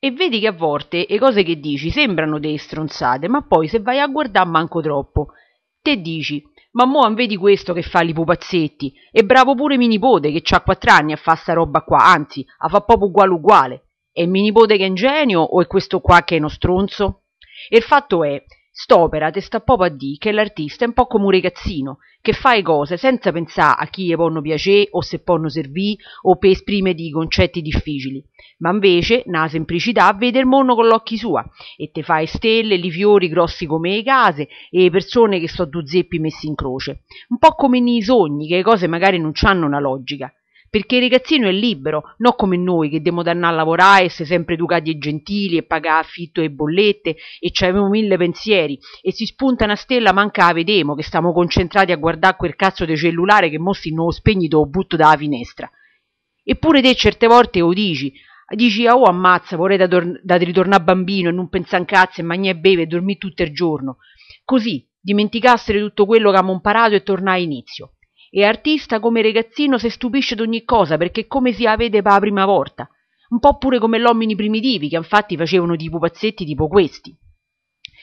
E vedi che a volte le cose che dici sembrano delle stronzate, ma poi se vai a guardare manco troppo. Te dici, ma mo vedi questo che fa li pupazzetti, e bravo pure mio nipote che ha quattro anni a fa sta roba qua, anzi, a fa proprio uguale uguale. È mio nipote che è ingenio o è questo qua che è uno stronzo? E il fatto è St'opera te sta proprio a dì che l'artista è un po' come un ragazzino, che fa le cose senza pensare a chi gli ponno piacere o se ponno servì o per esprimere di concetti difficili, ma invece, na semplicità, vede il mondo con l'occhi sua e te fa le stelle, li fiori grossi come le case e le persone che sto due zeppi messi in croce. Un po' come nei sogni, che le cose magari non hanno una logica, perché il ragazzino è libero, non come noi che demo d'annà a lavorare e essere sempre educati e gentili e pagare affitto e bollette e ci avevamo mille pensieri e si spunta una stella manca la vedemo che stiamo concentrati a guardare quel cazzo di cellulare che mostri non lo spegni te butto dalla finestra. Eppure te certe volte lo dici, dici oh ammazza vorrei da, da ritornare bambino e non pensare in cazzo e mangiare e beve e dormire tutto il giorno. Così dimenticassero tutto quello che abbiamo imparato e tornare all'inizio e artista come ragazzino se stupisce d'ogni cosa perché come si a vede pa la prima volta un po pure come l'omini primitivi che infatti facevano dei pupazzetti tipo questi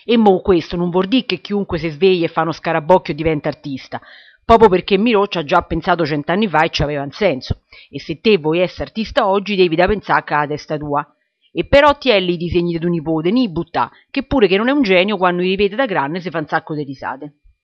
e mo questo non vuol dire che chiunque si sveglia e fa uno scarabocchio diventa artista proprio perché Miro ci ha già pensato cent'anni fa e ci aveva un senso e se te vuoi essere artista oggi devi da pensare che ha la testa tua e però ti è i disegni di tuo nipote, ni butta, che pure che non è un genio quando li ripete da grande se fa un sacco di risate.